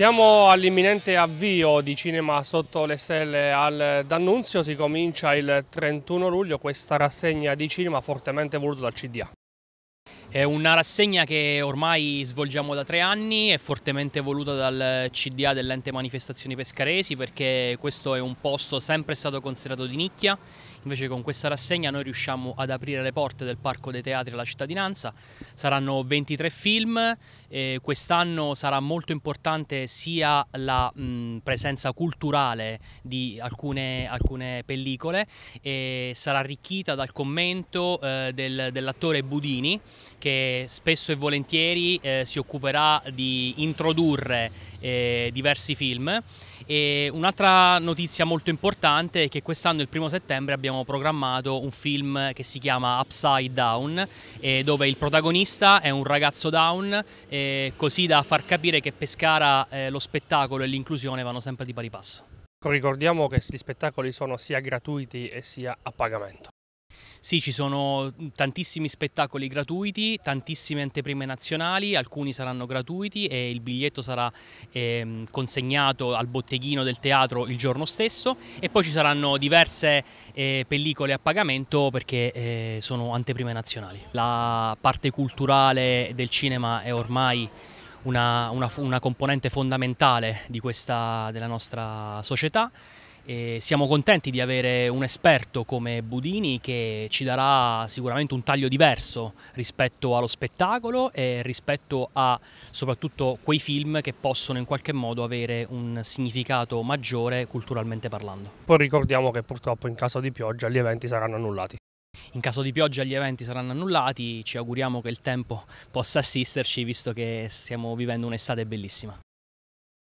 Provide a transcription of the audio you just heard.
Siamo all'imminente avvio di Cinema Sotto le Stelle al D'Annunzio, si comincia il 31 luglio questa rassegna di cinema fortemente voluta dal CDA. È una rassegna che ormai svolgiamo da tre anni, è fortemente voluta dal CDA dell'ente manifestazioni pescaresi perché questo è un posto sempre stato considerato di nicchia, invece con questa rassegna noi riusciamo ad aprire le porte del Parco dei Teatri alla cittadinanza, saranno 23 film, quest'anno sarà molto importante sia la mh, presenza culturale di alcune, alcune pellicole, sarà arricchita dal commento eh, del, dell'attore Budini che spesso e volentieri eh, si occuperà di introdurre eh, diversi film. E un'altra notizia molto importante è che quest'anno, il primo settembre, abbiamo programmato un film che si chiama Upside Down, eh, dove il protagonista è un ragazzo down, eh, così da far capire che Pescara eh, lo spettacolo e l'inclusione vanno sempre di pari passo. Ricordiamo che questi spettacoli sono sia gratuiti e sia a pagamento. Sì, ci sono mm, tantissimi spettacoli gratuiti, tantissime anteprime nazionali, alcuni saranno gratuiti e il biglietto sarà eh, consegnato al botteghino del teatro il giorno stesso e poi ci saranno diverse eh, pellicole a pagamento perché eh, sono anteprime nazionali. La parte culturale del cinema è ormai una, una, una componente fondamentale questa, della nostra società. E siamo contenti di avere un esperto come Budini che ci darà sicuramente un taglio diverso rispetto allo spettacolo e rispetto a soprattutto quei film che possono in qualche modo avere un significato maggiore culturalmente parlando. Poi ricordiamo che purtroppo in caso di pioggia gli eventi saranno annullati. In caso di pioggia gli eventi saranno annullati, ci auguriamo che il tempo possa assisterci visto che stiamo vivendo un'estate bellissima.